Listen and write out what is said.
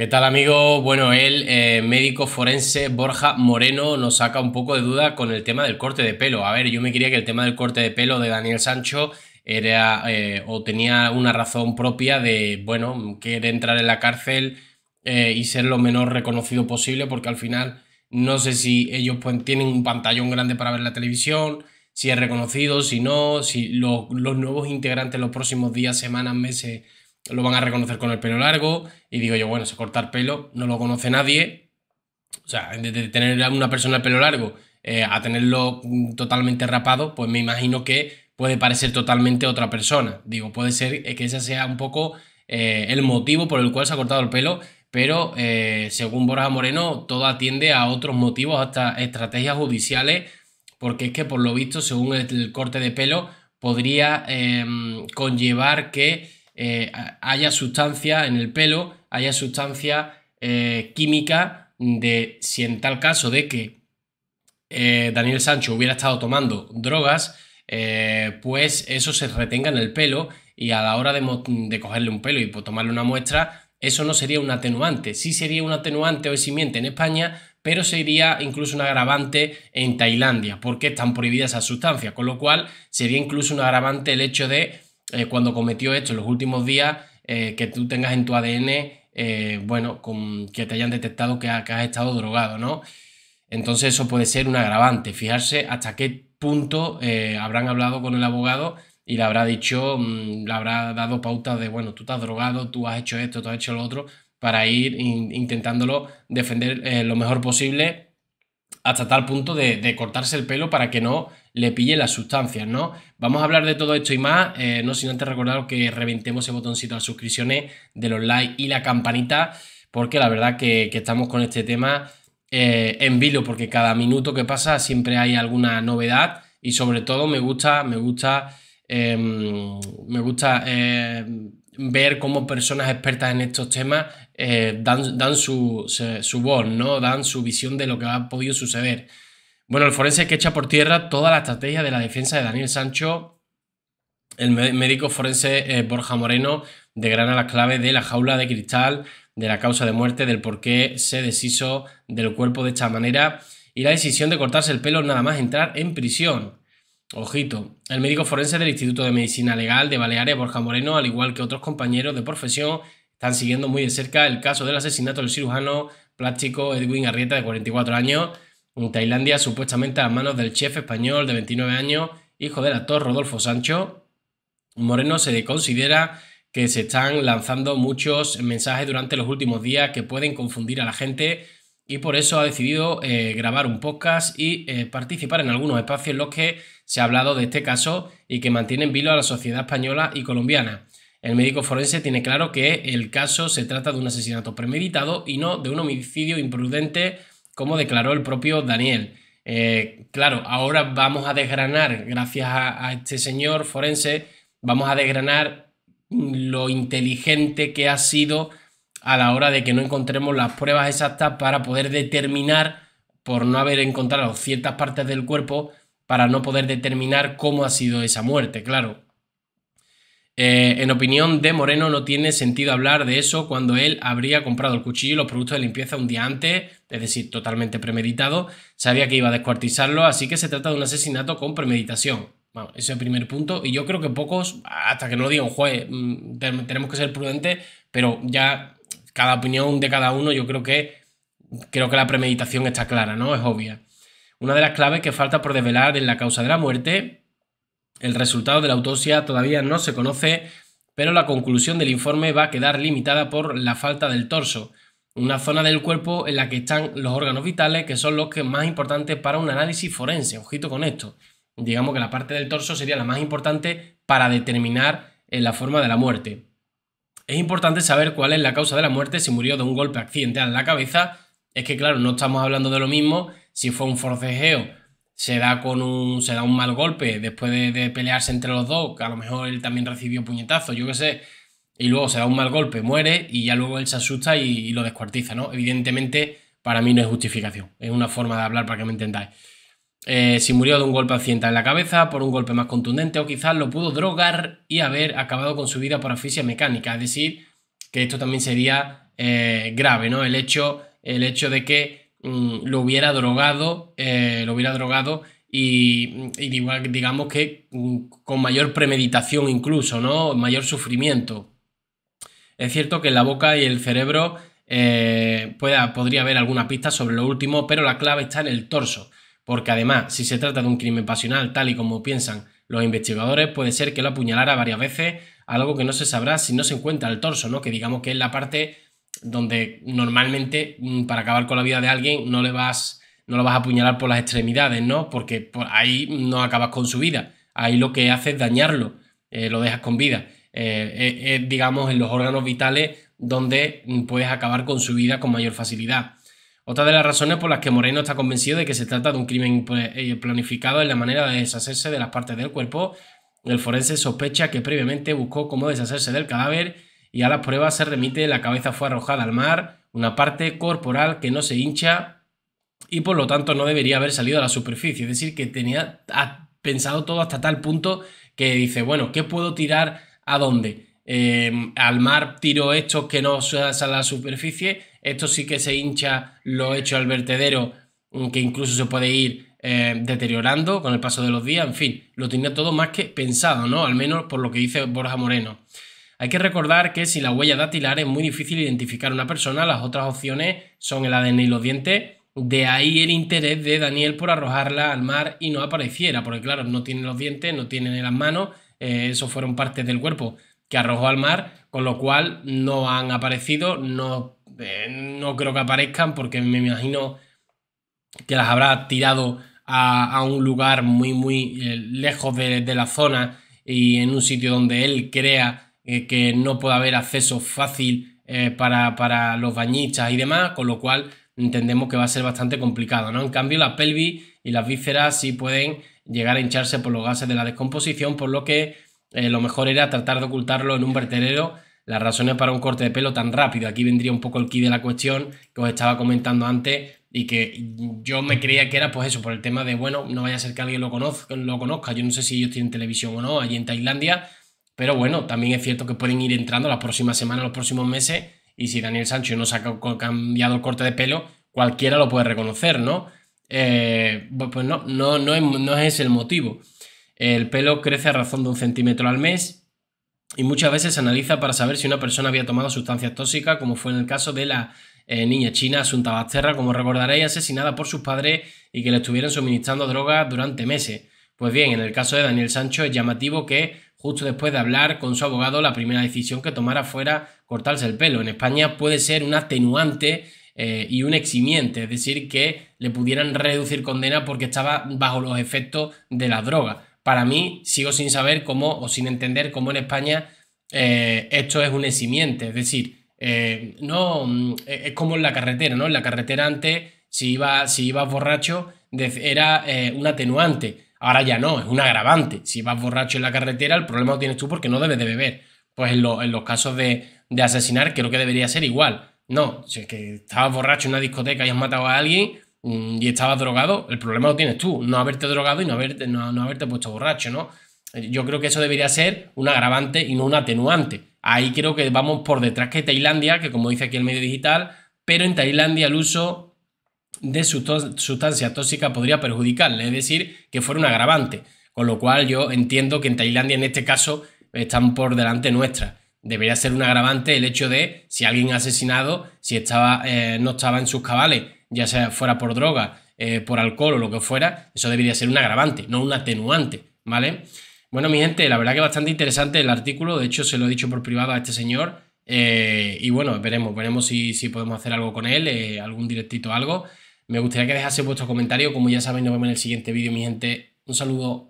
¿Qué tal amigo? Bueno, el eh, médico forense Borja Moreno nos saca un poco de duda con el tema del corte de pelo. A ver, yo me quería que el tema del corte de pelo de Daniel Sancho era eh, o tenía una razón propia de, bueno, querer entrar en la cárcel eh, y ser lo menos reconocido posible porque al final no sé si ellos tienen un pantallón grande para ver la televisión, si es reconocido, si no, si los nuevos integrantes los próximos días, semanas, meses lo van a reconocer con el pelo largo. Y digo yo, bueno, si cortar pelo no lo conoce nadie. O sea, de tener a una persona el pelo largo eh, a tenerlo mm, totalmente rapado, pues me imagino que puede parecer totalmente otra persona. Digo, puede ser que ese sea un poco eh, el motivo por el cual se ha cortado el pelo, pero eh, según Borja Moreno, todo atiende a otros motivos, hasta estrategias judiciales, porque es que por lo visto, según el corte de pelo, podría em, conllevar que eh, haya sustancia en el pelo, haya sustancia eh, química de si en tal caso de que eh, Daniel Sancho hubiera estado tomando drogas, pues eso se retenga en el pelo y a la hora de, cogerle un pelo y pues, tomarle una muestra, eso no sería un atenuante. Sí sería un atenuante o eximiente en España, pero sería incluso un agravante en Tailandia, porque están prohibidas esas sustancias, con lo cual sería incluso un agravante el hecho de eh, cuando cometió esto en los últimos días, eh, que tú tengas en tu ADN, eh, bueno, que te hayan detectado que, has estado drogado, ¿no? Entonces eso puede ser un agravante. Fijarse hasta qué punto habrán hablado con el abogado y le habrá dicho, mm, le habrá dado pautas de, bueno, tú te has drogado, tú has hecho esto, tú has hecho lo otro, para ir intentándolo defender lo mejor posible hasta tal punto de cortarse el pelo para que no le pille las sustancias, ¿no? Vamos a hablar de todo esto y más, eh, no sin antes recordaros que reventemos ese botoncito de suscripciones, de los likes y la campanita, porque la verdad que, estamos con este tema eh, en vilo, porque cada minuto que pasa siempre hay alguna novedad y sobre todo me gusta, me gusta, em, me gusta em, ver cómo personas expertas en estos temas eh, dan, su, su voz, ¿no? Dan su visión de lo que ha podido suceder. Bueno, el forense que echa por tierra toda la estrategia de la defensa de Daniel Sancho. El médico forense eh, Borja Moreno de degrana las claves de la jaula de cristal, de la causa de muerte, del por qué se deshizo del cuerpo de esta manera y la decisión de cortarse el pelo nada más entrar en prisión. Ojito, el médico forense del Instituto de Medicina Legal de Baleares, Borja Moreno, al igual que otros compañeros de profesión, están siguiendo muy de cerca el caso del asesinato del cirujano plástico Edwin Arrieta, de 44 años, en Tailandia, supuestamente a manos del chef español de 29 años, hijo del actor Rodolfo Sancho. Moreno se considera que se están lanzando muchos mensajes durante los últimos días que pueden confundir a la gente y por eso ha decidido eh, grabar un podcast y eh, participar en algunos espacios en los que se ha hablado de este caso y que mantienen vilo a la sociedad española y colombiana. El médico forense tiene claro que el caso se trata de un asesinato premeditado y no de un homicidio imprudente como declaró el propio Daniel. Eh, claro, ahora vamos a desgranar, gracias a, este señor forense, vamos a desgranar lo inteligente que ha sido a la hora de que no encontremos las pruebas exactas para poder determinar, por no haber encontrado ciertas partes del cuerpo, para no poder determinar cómo ha sido esa muerte, claro. Eh, en opinión de Moreno no tiene sentido hablar de eso cuando él habría comprado el cuchillo y los productos de limpieza un día antes es decir, totalmente premeditado, sabía que iba a descuartizarlo, así que se trata de un asesinato con premeditación. ese es el primer punto, y yo creo que pocos, hasta que no lo diga un juez, mm, tenemos que ser prudentes, pero ya cada opinión de cada uno, yo creo que, creo que la premeditación está clara, ¿no? Es obvia. Una de las claves que falta por desvelar en la causa de la muerte. El resultado de la autopsia todavía no se conoce, pero la conclusión del informe va a quedar limitada por la falta del torso una zona del cuerpo en la que están los órganos vitales, que son los que más importantes para un análisis forense. Ojito con esto. Digamos que la parte del torso sería la más importante para determinar eh, la forma de la muerte. Es importante saber cuál es la causa de la muerte si murió de un golpe accidental en la cabeza. Es que, claro, no estamos hablando de lo mismo. Si fue un forcejeo, se da, con un, se da un mal golpe después de, pelearse entre los dos, que a lo mejor él también recibió puñetazos, yo qué sé y luego se da un mal golpe, muere y ya luego él se asusta y, lo descuartiza, ¿no? Evidentemente, para mí no es justificación, es una forma de hablar para que me entendáis. Eh, si murió de un golpe accidental en la cabeza, por un golpe más contundente, o quizás lo pudo drogar y haber acabado con su vida por asfixia mecánica. Es decir, que esto también sería eh, grave, ¿no? El hecho, el hecho de que mm, lo hubiera drogado, eh, lo hubiera drogado y, y digamos que mm, con mayor premeditación incluso, ¿no? Mayor sufrimiento. Es cierto que en la boca y el cerebro eh, pueda, podría haber alguna pista sobre lo último, pero la clave está en el torso, porque además, si se trata de un crimen pasional tal y como piensan los investigadores, puede ser que lo apuñalara varias veces, algo que no se sabrá si no se encuentra el torso, ¿no? Que digamos que es la parte donde normalmente mm, para acabar con la vida de alguien no le vas no lo vas a apuñalar por las extremidades, ¿no? Porque por ahí no acabas con su vida, ahí lo que haces es dañarlo, eh, lo dejas con vida. Eh, eh, eh, digamos, en los órganos vitales donde puedes acabar con su vida con mayor facilidad. Otra de las razones por las que Moreno está convencido de que se trata de un crimen pues, planificado es la manera de deshacerse de las partes del cuerpo, el forense sospecha que previamente buscó cómo deshacerse del cadáver y a las pruebas se remite la cabeza fue arrojada al mar, una parte corporal que no se hincha y por lo tanto no debería haber salido a la superficie. Es decir, que tenía pensado todo hasta tal punto que dice, bueno, ¿qué puedo tirar? ¿A dónde? Em, al mar tiro estos que no se a la superficie, esto sí que se hincha, lo hecho al vertedero, mm, que incluso se puede ir eh, deteriorando con el paso de los días, en fin, lo tenía todo más que pensado, ¿no? Al menos por lo que dice Borja Moreno. Hay que recordar que si la huella dactilar es muy difícil identificar a una persona, las otras opciones son el ADN y los dientes, de ahí el interés de Daniel por arrojarla al mar y no apareciera, porque claro, no tiene los dientes, no tiene las manos, eh, esos fueron partes del cuerpo que arrojó al mar, con lo cual no han aparecido, no, eh, no creo que aparezcan porque me imagino que las habrá tirado a, un lugar muy, muy eh, lejos de, la zona y en un sitio donde él crea que no puede haber acceso fácil para, los bañistas y demás, con lo cual entendemos que va a ser bastante complicado, ¿no? En cambio, la pelvis y las vísceras sí pueden llegar a hincharse por los gases de la descomposición, por lo que eh, lo mejor era tratar de ocultarlo en un vertedero. Las razones para un corte de pelo tan rápido. Aquí vendría un poco el key de la cuestión que os estaba comentando antes y que yo me creía que era pues eso, por el tema de, bueno, no vaya a ser que alguien lo conozca, lo conozca. yo no sé si ellos tienen televisión o no allí en Tailandia, pero bueno, también es cierto que pueden ir entrando las próximas semanas, los próximos meses, y si Daniel Sancho no se ha cambiado el corte de pelo, cualquiera lo puede reconocer, ¿no? Eh, pues no, no, no es, no es el motivo. El pelo crece a razón de un centímetro al mes y muchas veces se analiza para saber si una persona había tomado sustancias tóxicas, como fue en el caso de la eh, niña china Asunta Basterra, como recordaréis, asesinada por sus padres y que le estuvieron suministrando drogas durante meses. Pues bien, en el caso de Daniel Sancho es llamativo que, justo después de hablar con su abogado, la primera decisión que tomara fuera cortarse el pelo. En España puede ser un atenuante eh, y un eximiente, es decir, que le pudieran reducir condena porque estaba bajo los efectos de la droga. Para mí, sigo sin saber cómo o sin entender cómo en España eh, esto es un eximiente, es decir, eh, no mm, es como en la carretera, ¿no? En la carretera antes, si ibas si iba borracho, era un atenuante. Ahora ya no, es un agravante. Si vas borracho en la carretera, el problema lo tienes tú porque no debes de beber. Pues en, en los casos de asesinar creo que debería ser igual. No, si es que estabas borracho en una discoteca y has matado a alguien mm, y estabas drogado, el problema lo tienes tú, no haberte drogado y no haberte, no, haberte puesto borracho, ¿no? Eh, yo creo que eso debería ser un agravante y no un atenuante. Ahí creo que vamos por detrás que Tailandia, que como dice aquí el medio digital, pero en Tailandia el uso de sustancias tóxicas podría perjudicarle, es decir, que fuera un agravante. Con lo cual yo entiendo que en Tailandia en este caso están por delante nuestras debería ser un agravante el hecho de si alguien ha asesinado, si estaba, eh, no estaba en sus cabales, ya sea fuera por droga, eh, por alcohol o lo que fuera, eso debería ser un agravante, no un atenuante, ¿vale? Bueno, mi gente, la verdad que es bastante interesante el artículo, de hecho se lo he dicho por privado a este señor, eh, y bueno, veremos, veremos si, si, podemos hacer algo con él, algún directito, algo. Me gustaría que dejase vuestro comentario, como ya sabéis, nos vemos en el siguiente vídeo, mi gente. Un saludo.